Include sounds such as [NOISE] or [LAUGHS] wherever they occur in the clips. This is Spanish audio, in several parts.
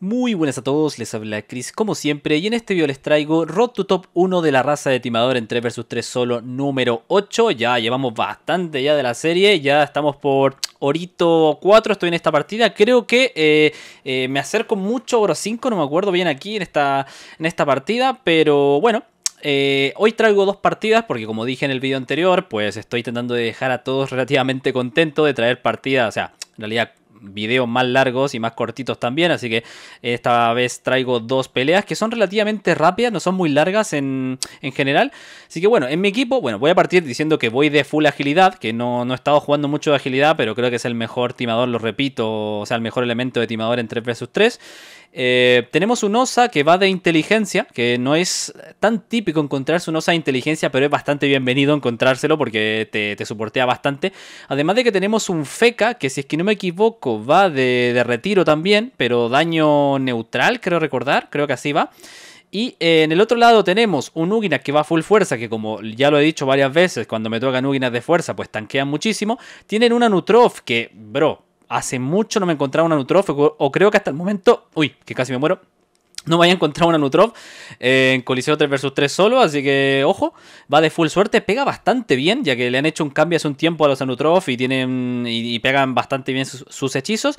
Muy buenas a todos, les habla Chris como siempre y en este video les traigo Road to Top 1 de la raza de timador en 3 vs 3 solo número 8 Ya llevamos bastante ya de la serie, ya estamos por Orito 4 estoy en esta partida. Creo que eh, eh, me acerco mucho a Oro 5, no me acuerdo bien aquí en esta, en esta partida, pero bueno. Eh, hoy traigo dos partidas porque como dije en el video anterior, pues estoy intentando dejar a todos [LAUGHS] relativamente contentos de traer partidas, o sea, en realidad videos más largos y más cortitos también, así que esta vez traigo dos peleas que son relativamente rápidas, no son muy largas en, en general. Así que bueno, en mi equipo, bueno, voy a partir diciendo que voy de full agilidad, que no, no he estado jugando mucho de agilidad, pero creo que es el mejor timador, lo repito, o sea, el mejor elemento de timador en 3 vs 3. Eh, tenemos un osa que va de inteligencia, que no es tan típico encontrarse un osa de inteligencia, pero es bastante bienvenido encontrárselo porque te, soportea bastante. Además de que tenemos un feca, que si es que no me equivoco va de, retiro también, pero daño neutral, creo recordar, creo que así va. Y eh, en el otro lado tenemos un Ugina que va full fuerza, que como ya lo he dicho varias veces, cuando me tocan Uginas de fuerza, pues tanquean muchísimo. Tienen una Nutrof que, bro, hace mucho no me encontraba una nutrófago, o creo que hasta el momento, uy, que casi me muero, no vaya a encontrar una Nutrov eh, en Coliseo 3 vs 3 solo, así que ojo, va de full suerte, pega bastante bien, ya que le han hecho un cambio hace un tiempo a los Anutrov y tienen y, pegan bastante bien sus, hechizos.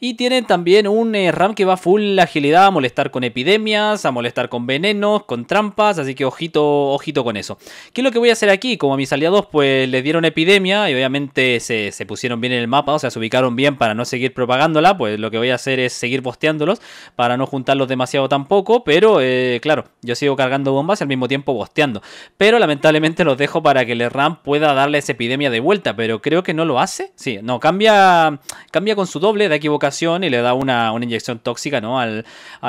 Y tienen también un eh, RAM que va full agilidad, a molestar con epidemias, a molestar con venenos, con trampas, así que ojito, ojito con eso. ¿Qué es lo que voy a hacer aquí? Como a mis aliados pues les dieron epidemia y obviamente se, pusieron bien en el mapa, o sea, se ubicaron bien para no seguir propagándola, pues lo que voy a hacer es seguir Bosteándolos para no juntarlos demasiado tampoco, pero eh, claro, yo sigo cargando bombas y al mismo tiempo bosteando. Pero lamentablemente los dejo para que el Ram pueda darle esa epidemia de vuelta, pero creo que no lo hace. Sí, no, cambia, cambia con su doble, de equivocación y le da una, inyección tóxica ¿no? al,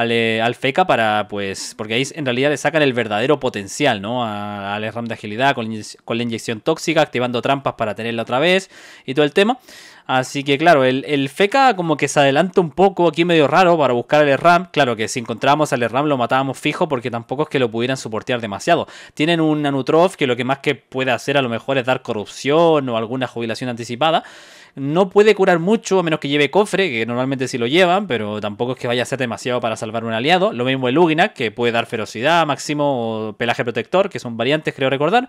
eh, al, feca para, pues, porque ahí en realidad le sacan el verdadero potencial ¿no? al Ram de agilidad con, con la inyección tóxica, activando trampas para tenerla otra vez y todo el tema. Así que claro, el, el, FECA como que se adelanta un poco aquí medio raro para buscar al RAM. Claro que si encontrábamos al RAM lo matábamos fijo porque tampoco es que lo pudieran soportear demasiado. Tienen un Anutrov que lo que más que puede hacer a lo mejor es dar corrupción o alguna jubilación anticipada. No puede curar mucho a menos que lleve cofre, que normalmente sí lo llevan, pero tampoco es que vaya a ser demasiado para salvar un aliado. Lo mismo el Uginak, que puede dar ferocidad, máximo o pelaje protector, que son variantes, creo recordar.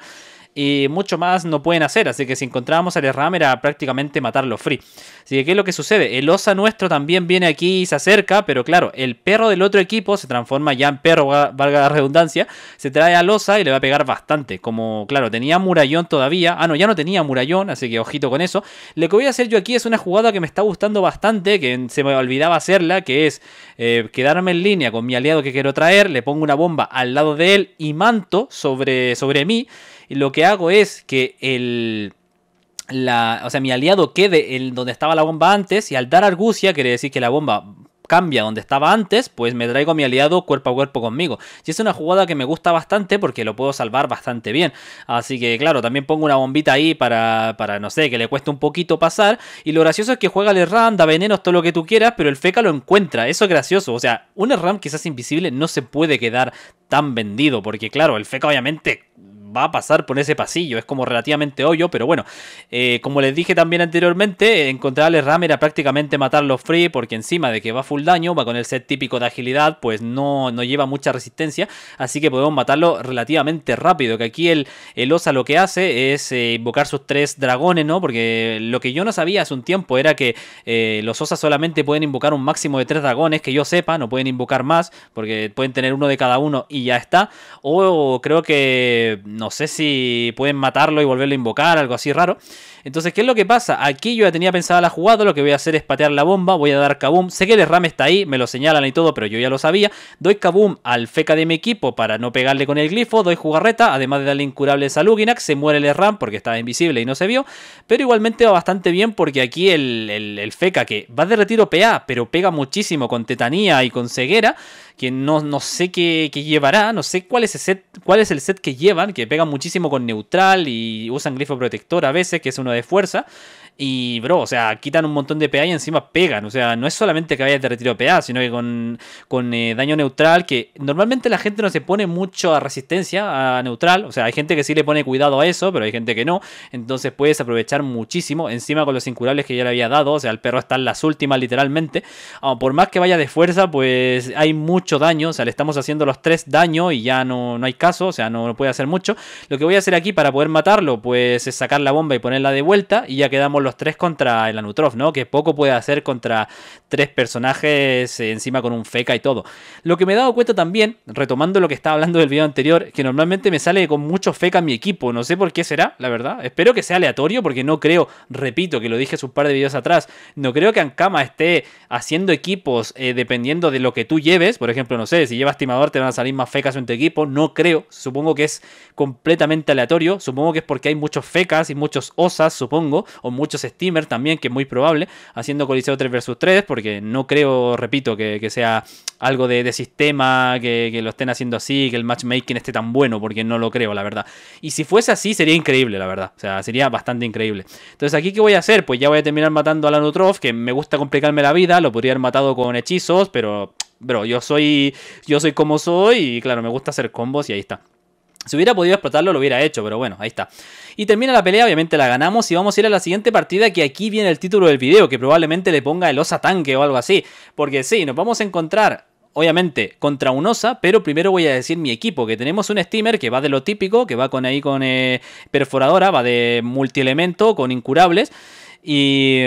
Y mucho más no pueden hacer, así que si encontrábamos al Ram era prácticamente matarlo free. Así que, ¿qué es lo que sucede? El osa nuestro también viene aquí y se acerca, pero claro, el perro del otro equipo se transforma ya en perro, valga la redundancia, se trae al osa y le va a pegar bastante. Como, claro, tenía murallón todavía, ah, no, ya no tenía murallón, así que ojito con eso. le yo aquí es una jugada que me está gustando bastante, que se me olvidaba hacerla, que es eh, quedarme en línea con mi aliado que quiero traer, le pongo una bomba al lado de él y manto sobre, sobre mí. Y lo que hago es que el... La, o sea, mi aliado quede en donde estaba la bomba antes y al dar argucia, quiere decir que la bomba cambia donde estaba antes, pues me traigo a mi aliado cuerpo a cuerpo conmigo. Y es una jugada que me gusta bastante porque lo puedo salvar bastante bien. Así que claro, también pongo una bombita ahí para, para no sé, que le cueste un poquito pasar. Y lo gracioso es que juega el ram da venenos, todo lo que tú quieras, pero el feca lo encuentra. Eso es gracioso. O sea, un RAM quizás invisible no se puede quedar tan vendido porque claro, el feca obviamente va a pasar por ese pasillo. Es como relativamente hoyo, pero bueno. Eh, como les dije también anteriormente, encontrarle Ram era prácticamente matarlo free, porque encima de que va full daño, va con el set típico de agilidad, pues no, lleva mucha resistencia. Así que podemos matarlo relativamente rápido. Que aquí el, el Osa lo que hace es eh, invocar sus tres dragones, ¿no? Porque lo que yo no sabía hace un tiempo era que eh, los Osa solamente pueden invocar un máximo de tres dragones, que yo sepa, no pueden invocar más, porque pueden tener uno de cada uno y ya está. O creo que no sé si pueden matarlo y volverlo a invocar, algo así raro. Entonces, ¿qué es lo que pasa? Aquí yo ya tenía pensada la jugada, lo que voy a hacer es patear la bomba, voy a dar kaboom. Sé que el rame está ahí, me lo señalan y todo, pero yo ya lo sabía. Doy kaboom al feca de mi equipo para no pegarle con el glifo, doy jugarreta, además de darle incurable a se muere el ram porque estaba invisible y no se vio, pero igualmente va bastante bien porque aquí el, el, feca que va de retiro PA, pero pega muchísimo con tetanía y con ceguera, que no, no sé qué, llevará, no sé cuál es, el set, cuál es el set que llevan, que pegan muchísimo con neutral y usan grifo protector a veces, que es uno de fuerza. Y, bro, o sea, quitan un montón de PA y encima pegan. O sea, no es solamente que vayas de retiro PA, sino que con, eh, daño neutral, que normalmente la gente no se pone mucho a resistencia, a neutral. O sea, hay gente que sí le pone cuidado a eso, pero hay gente que no. Entonces puedes aprovechar muchísimo. Encima con los incurables que ya le había dado, o sea, el perro está en las últimas literalmente. Ah, por más que vaya de fuerza, pues hay mucho daño. O sea, le estamos haciendo los tres daño y ya no, hay caso. O sea, no, no puede hacer mucho. Lo que voy a hacer aquí para poder matarlo, pues es sacar la bomba y ponerla de vuelta. Y ya quedamos los tres contra el Anutrof, ¿no? Que poco puede hacer contra tres personajes eh, encima con un feca y todo. Lo que me he dado cuenta también, retomando lo que estaba hablando del video anterior, que normalmente me sale con mucho feca mi equipo. No sé por qué será, la verdad. Espero que sea aleatorio, porque no creo, repito, que lo dije hace un par de videos atrás, no creo que Ankama esté haciendo equipos eh, dependiendo de lo que tú lleves. Por ejemplo, no sé, si llevas timador te van a salir más fecas en tu equipo. No creo. Supongo que es completamente aleatorio. Supongo que es porque hay muchos fecas y muchos osas, supongo, o muchos muchos steamers también, que es muy probable, haciendo Coliseo 3 vs 3, porque no creo, repito, que, sea algo de, sistema, que, lo estén haciendo así, que el matchmaking esté tan bueno, porque no lo creo, la verdad. Y si fuese así, sería increíble, la verdad. O sea, sería bastante increíble. Entonces, ¿aquí qué voy a hacer? Pues ya voy a terminar matando a nutrof que me gusta complicarme la vida, lo podría haber matado con hechizos, pero... Bro, yo soy, yo soy como soy y claro, me gusta hacer combos y ahí está. Si hubiera podido explotarlo, lo hubiera hecho, pero bueno, ahí está. Y termina la pelea, obviamente la ganamos y vamos a ir a la siguiente partida que aquí viene el título del video, que probablemente le ponga el osa tanque o algo así. Porque sí, nos vamos a encontrar obviamente contra un osa, pero primero voy a decir mi equipo, que tenemos un steamer que va de lo típico, que va con ahí con eh, perforadora, va de multielemento, con incurables y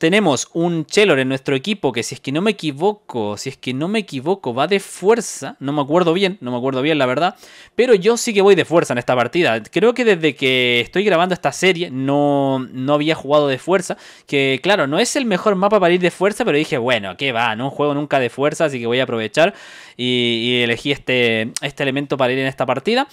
tenemos un Chelor en nuestro equipo que si es que no me equivoco, si es que no me equivoco, va de fuerza. No me acuerdo bien, no me acuerdo bien la verdad. Pero yo sí que voy de fuerza en esta partida. Creo que desde que estoy grabando esta serie no, no había jugado de fuerza. Que claro, no es el mejor mapa para ir de fuerza, pero dije, bueno, qué va, no juego nunca de fuerza, así que voy a aprovechar. Y, elegí este, este elemento para ir en esta partida.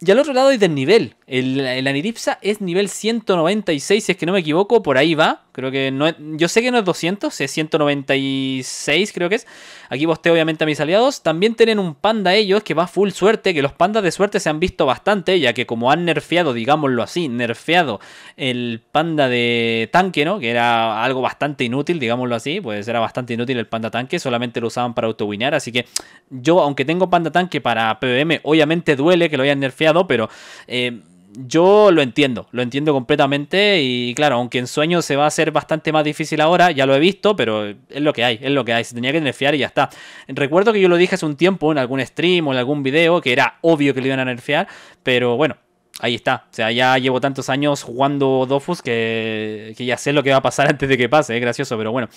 Y al otro lado hay desnivel, el, Aniripsa es nivel 196, si es que no me equivoco, por ahí va. Creo que no es, yo sé que no es 200, es 196 creo que es. Aquí bosté obviamente a mis aliados. También tienen un panda ellos que va full suerte, que los pandas de suerte se han visto bastante, ya que como han nerfeado, digámoslo así, nerfeado el panda de tanque, ¿no? Que era algo bastante inútil, digámoslo así, pues era bastante inútil el panda tanque, solamente lo usaban para autowinear. así que yo, aunque tengo panda tanque para PBM obviamente duele que lo hayan nerfeado, pero... Eh, yo lo entiendo, lo entiendo completamente y claro, aunque en sueño se va a hacer bastante más difícil ahora, ya lo he visto, pero es lo que hay, es lo que hay, se tenía que nerfear y ya está. Recuerdo que yo lo dije hace un tiempo en algún stream o en algún video, que era obvio que lo iban a nerfear, pero bueno, ahí está. O sea, ya llevo tantos años jugando Dofus que, que ya sé lo que va a pasar [LAUGHS] antes de que pase, es gracioso, pero bueno.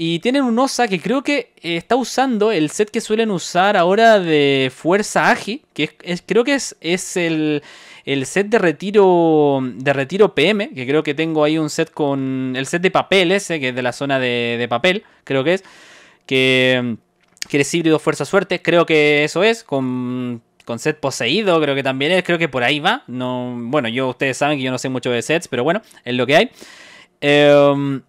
Y tienen un Osa que creo que eh, está usando el set que suelen usar ahora de Fuerza Agi, que es, creo que es, es el, el, set de retiro de retiro PM, que creo que tengo ahí un set con el set de papel ese, que es de la zona de, papel, creo que es, que, que es híbrido Fuerza Suerte, creo que eso es, con con set poseído, creo que también es, creo que por ahí va. No, bueno, yo ustedes saben que yo no sé mucho de sets, pero bueno, es lo que hay. Eh,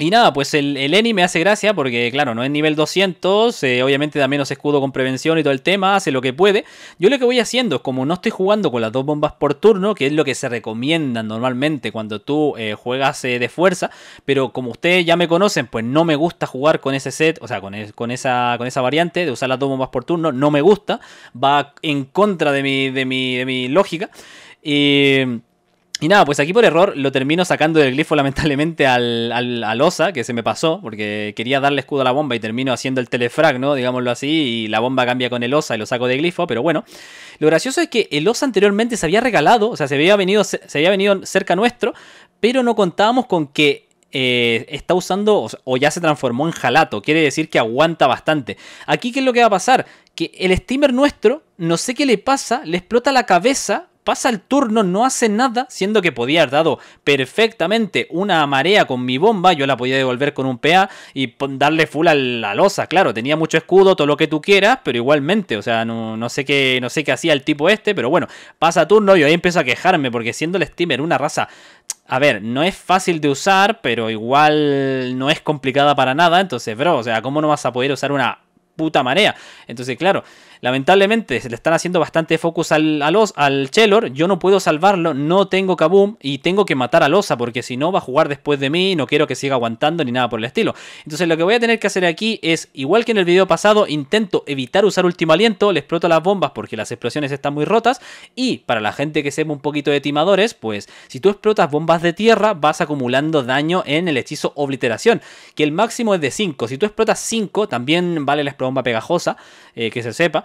y nada, pues el, el, Eni me hace gracia porque, claro, no es nivel 200, eh, obviamente da menos escudo con prevención y todo el tema, hace lo que puede. Yo lo que voy haciendo es, como no estoy jugando con las dos bombas por turno, que es lo que se recomienda normalmente cuando tú eh, juegas eh, de fuerza, pero como ustedes ya me conocen, pues no me gusta jugar con ese set, o sea, con, esa, con esa variante de usar las dos bombas por turno, no me gusta, va en contra de mi, de mi, de mi lógica. Y y nada, pues aquí por error lo termino sacando del glifo [LAUGHS] lamentablemente al, al, Osa, que se me pasó, porque quería darle escudo a la bomba y termino haciendo el telefrag, ¿no? Digámoslo así, y la bomba cambia con el Osa y lo saco de glifo, pero bueno. Lo gracioso es que el Osa anteriormente se había regalado, o sea, se había venido, se, había venido cerca nuestro, pero no contábamos con que eh, está usando o ya se transformó en jalato. Quiere decir que aguanta bastante. Aquí, ¿qué es lo que va a pasar? Que el steamer nuestro, no sé qué le pasa, le explota la cabeza pasa el turno, no hace nada, siendo que podía haber dado perfectamente una marea con mi bomba, yo la podía devolver con un PA y darle full a la losa, claro, tenía mucho escudo, todo lo que tú quieras, pero igualmente, o sea, no, sé qué no sé qué hacía el tipo este, pero bueno, pasa turno y ahí empiezo a quejarme porque siendo el steamer una raza a ver, no es fácil de usar, pero igual no es complicada para nada. Entonces, bro, o sea, ¿cómo no vas a poder usar una puta marea? Entonces, claro, Lamentablemente se le están haciendo bastante focus al, al, Chelor. Yo no puedo salvarlo, no tengo Kaboom y tengo que matar a Losa porque si no va a jugar después de mí, no quiero que siga aguantando ni nada por el estilo. Entonces lo que voy a tener que hacer aquí es, igual que en el video pasado, intento evitar usar último aliento, le exploto las bombas porque las explosiones están muy rotas y para la gente que sepa un poquito de timadores, pues si tú explotas bombas de tierra vas acumulando daño en el hechizo obliteración, que el máximo es de 5. Si tú explotas 5, también vale la bomba pegajosa, eh, que se sepa.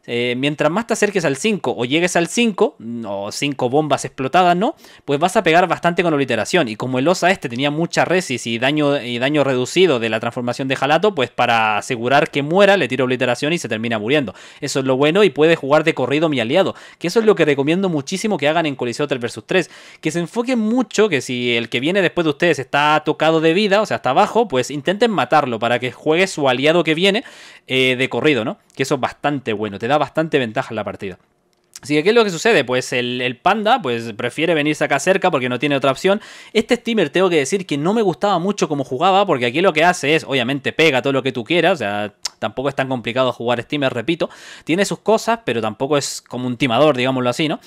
Eh, mientras más te acerques al 5 o llegues al 5, mm, o 5 bombas explotadas, ¿no? Pues vas a pegar bastante con obliteración. Y como el osa este tenía mucha resis y daño, y daño reducido de la transformación de Jalato, pues para asegurar que muera le tiro obliteración y se termina muriendo. Eso es lo bueno y puede jugar de corrido mi aliado. Que eso es lo que recomiendo muchísimo que hagan en Coliseo 3 vs 3. Que se enfoquen mucho, que si el que viene después de ustedes está tocado de vida, o sea, está abajo, pues intenten matarlo para que juegue su aliado que viene eh, de corrido, ¿no? Que eso es bastante bueno. Te da bastante ventaja en la partida. Así que, ¿qué es lo que sucede? Pues el, panda pues prefiere venirse acá cerca porque no tiene otra opción. Este steamer tengo que decir que no me gustaba mucho cómo jugaba porque aquí lo que hace es, obviamente, pega todo lo que tú quieras. O sea, tampoco es tan complicado jugar steamer, repito. Tiene sus cosas, pero tampoco es como un timador, digámoslo así, ¿no?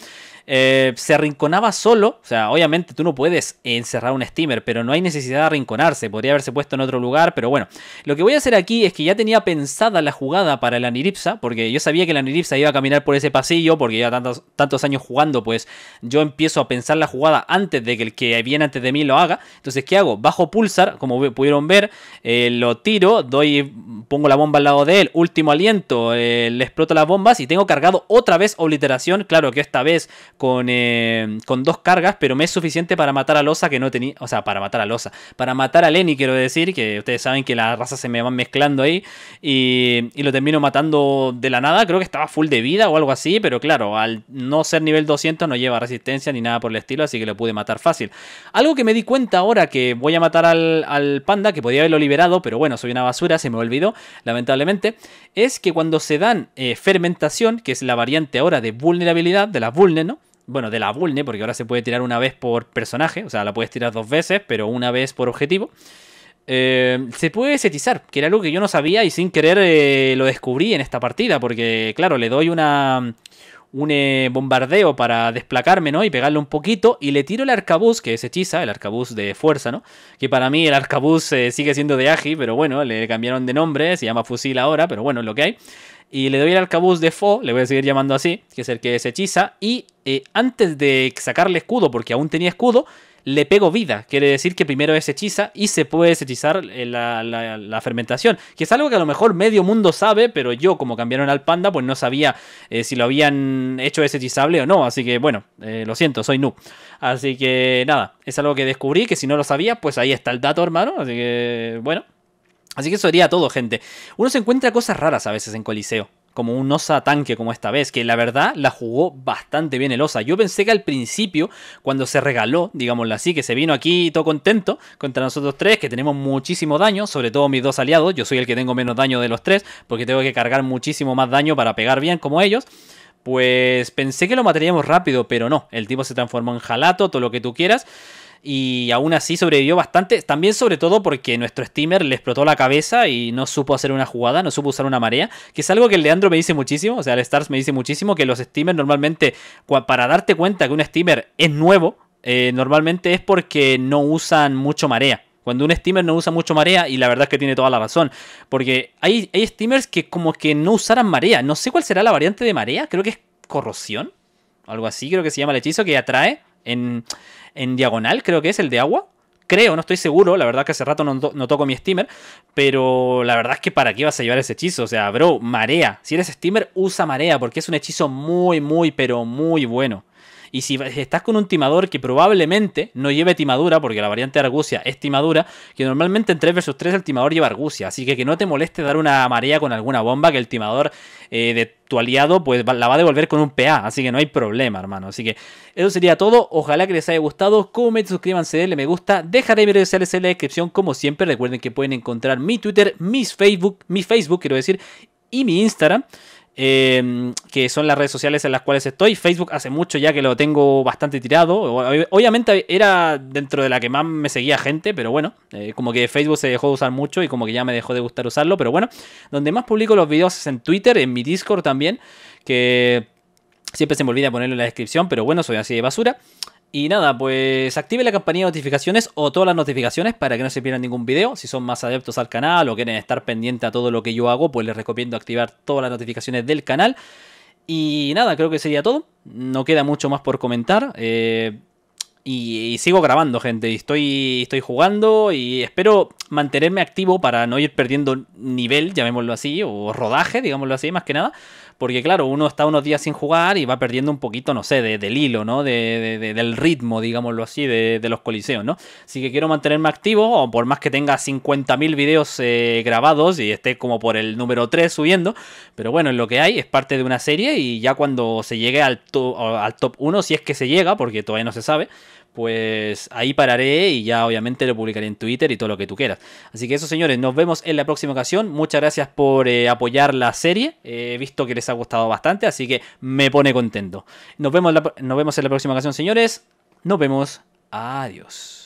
Eh, se arrinconaba solo. O sea, obviamente tú no puedes encerrar un steamer, pero no hay necesidad de arrinconarse. Podría haberse puesto en otro lugar, pero bueno. Lo que voy a hacer aquí es que ya tenía pensada la jugada para la Niripsa, porque yo sabía que la Niripsa iba a caminar por ese pasillo, porque ya tantos, tantos años jugando, pues yo empiezo a pensar la jugada antes de que el que viene antes de mí lo haga. Entonces, ¿qué hago? Bajo pulsar, como pudieron ver, eh, lo tiro, doy, pongo la bomba al lado de él, último aliento, eh, le exploto las bombas y tengo cargado otra vez obliteración. Claro que esta vez con, eh, con dos cargas, pero me es suficiente para matar a Losa que no tenía. O sea, para matar a Losa. Para matar a Lenny, quiero decir, que ustedes saben que las razas se me van mezclando ahí. Y, lo termino matando de la nada. Creo que estaba full de vida o algo así, pero claro, al no ser nivel 200 no lleva resistencia ni nada por el estilo, así que lo pude matar fácil. Algo que me di cuenta ahora que voy a matar al, panda, que podía haberlo liberado, pero bueno, soy una basura, se me olvidó, lamentablemente, es que cuando se dan eh, fermentación, que es la variante ahora de vulnerabilidad, de las vulner, ¿no? bueno, de la vulne, porque ahora se puede tirar una vez por personaje, o sea, la puedes tirar dos veces, pero una vez por objetivo. Eh, se puede setizar, que era algo que yo no sabía y sin querer eh, lo descubrí en esta partida, porque claro, le doy una un eh, bombardeo para desplacarme, ¿no? Y pegarle un poquito y le tiro el arcabuz, que es hechiza, el arcabuz de fuerza, ¿no? Que para mí el arcabuz sigue siendo de Aji, pero bueno, le cambiaron de nombre, se llama fusil ahora, pero bueno, es lo que hay. Y le doy el Alcabuz de Fo, le voy a seguir llamando así, que es el que se hechiza. Y eh, antes de sacarle escudo, porque aún tenía escudo, le pego vida. Quiere decir que primero es hechiza y se puede hechizar eh, la, fermentación. Que es algo que a lo mejor medio mundo sabe, pero yo, como cambiaron al panda, pues no sabía eh, si lo habían hecho deshechizable o no. Así que bueno, lo siento, soy noob. Así que nada, es algo que descubrí, que si no lo sabía, pues ahí está el dato, hermano. Así que bueno. Así que eso sería todo, gente. Uno se encuentra cosas raras a veces en Coliseo. Como un Osa tanque como esta vez, que la verdad la jugó bastante bien el Osa. Yo pensé que al principio, cuando se regaló, digámoslo así, que se vino aquí todo contento contra nosotros tres, que tenemos muchísimo daño, sobre todo mis dos aliados. Yo soy el que tengo menos daño de los tres, porque tengo que cargar muchísimo más daño para pegar bien como ellos. Pues pensé que lo mataríamos rápido, pero no. El tipo se transformó en jalato, todo lo que tú quieras y aún así sobrevivió bastante, también sobre todo porque nuestro steamer le explotó la cabeza y no supo hacer una jugada, no supo usar una marea, que es algo que el Leandro me dice muchísimo, o sea, el Stars me dice muchísimo que los steamers normalmente, para darte cuenta que un steamer es nuevo, eh, normalmente es porque no usan mucho marea. Cuando un steamer no usa mucho marea, y la verdad es que tiene toda la razón, porque hay, hay steamers que como que no usaran marea, no sé cuál será la variante de marea, creo que es corrosión, algo así creo que se llama el hechizo, que atrae en, diagonal, creo que es el de agua. Creo, no estoy seguro, la verdad que hace rato no, no, toco mi steamer, pero la verdad es que para qué vas a llevar ese hechizo, o sea, bro, marea. Si eres steamer, usa marea, porque es un hechizo muy, muy, pero muy bueno. Y si estás con un timador que probablemente no lleve timadura, porque la variante de Argucia es timadura, que normalmente en 3 vs 3 el timador lleva Argucia. Así que que no te moleste dar una marea con alguna bomba que el timador eh, de tu aliado pues la va a devolver con un PA. Así que no hay problema, hermano. Así que eso sería todo. Ojalá que les haya gustado. Comenten, suscríbanse, denle me gusta. Dejaré mis redes sociales en la descripción. Como siempre, recuerden que pueden encontrar mi Twitter, mis Facebook, mi Facebook, quiero decir, y mi Instagram. Em, que son las redes sociales en las cuales estoy. Facebook hace mucho ya que lo tengo bastante tirado. Obviamente era dentro de la que más me seguía gente, pero bueno, eh, como que Facebook se dejó de usar mucho y como que ya me dejó de gustar usarlo, pero bueno, donde más publico los videos es en Twitter, en mi Discord también, que siempre se me olvida ponerlo en la descripción, pero bueno, soy así de basura. Y nada, pues active la campanilla de notificaciones o todas las notificaciones para que no se pierdan ningún video. Si son más adeptos al canal o quieren estar pendiente a todo lo que yo hago, pues les recomiendo activar todas las notificaciones del canal. Y nada, creo que sería todo. No queda mucho más por comentar. Eh, y, sigo grabando, gente. Estoy, estoy jugando y espero mantenerme activo para no ir perdiendo nivel, llamémoslo así, o rodaje, digámoslo así, más que nada porque claro, uno está unos días sin jugar y va perdiendo un poquito, no sé, de, del hilo, ¿no? De, del ritmo, digámoslo así, de, los coliseos, ¿no? Así que quiero mantenerme activo, o por más que tenga 50.000 videos eh, grabados y esté como por el número 3 subiendo, pero bueno, es lo que hay, es parte de una serie y ya cuando se llegue al, al top 1, si es que se llega, porque todavía no se sabe, pues ahí pararé y ya obviamente lo publicaré en Twitter y todo lo que tú quieras. Así que eso, señores, nos vemos en la próxima ocasión. Muchas gracias por eh, apoyar la serie. He visto que les ha gustado bastante, así que me pone contento. Nos vemos, nos vemos en la próxima ocasión, señores. Nos vemos. Adiós.